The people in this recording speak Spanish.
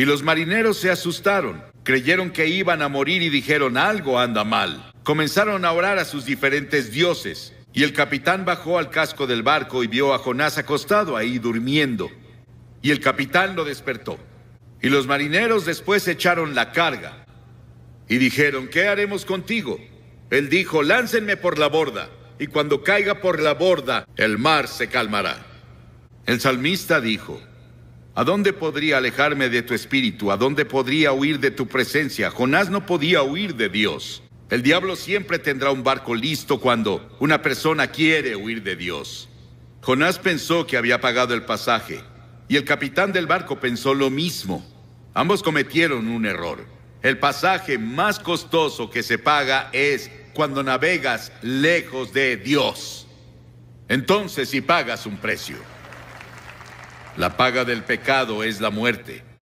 Y los marineros se asustaron, creyeron que iban a morir y dijeron algo anda mal. Comenzaron a orar a sus diferentes dioses, y el capitán bajó al casco del barco y vio a Jonás acostado ahí durmiendo. Y el capitán lo despertó. Y los marineros después echaron la carga. Y dijeron, ¿qué haremos contigo? Él dijo, láncenme por la borda, y cuando caiga por la borda, el mar se calmará. El salmista dijo, ¿A dónde podría alejarme de tu espíritu? ¿A dónde podría huir de tu presencia? Jonás no podía huir de Dios. El diablo siempre tendrá un barco listo cuando una persona quiere huir de Dios. Jonás pensó que había pagado el pasaje y el capitán del barco pensó lo mismo. Ambos cometieron un error. El pasaje más costoso que se paga es cuando navegas lejos de Dios. Entonces si pagas un precio. La paga del pecado es la muerte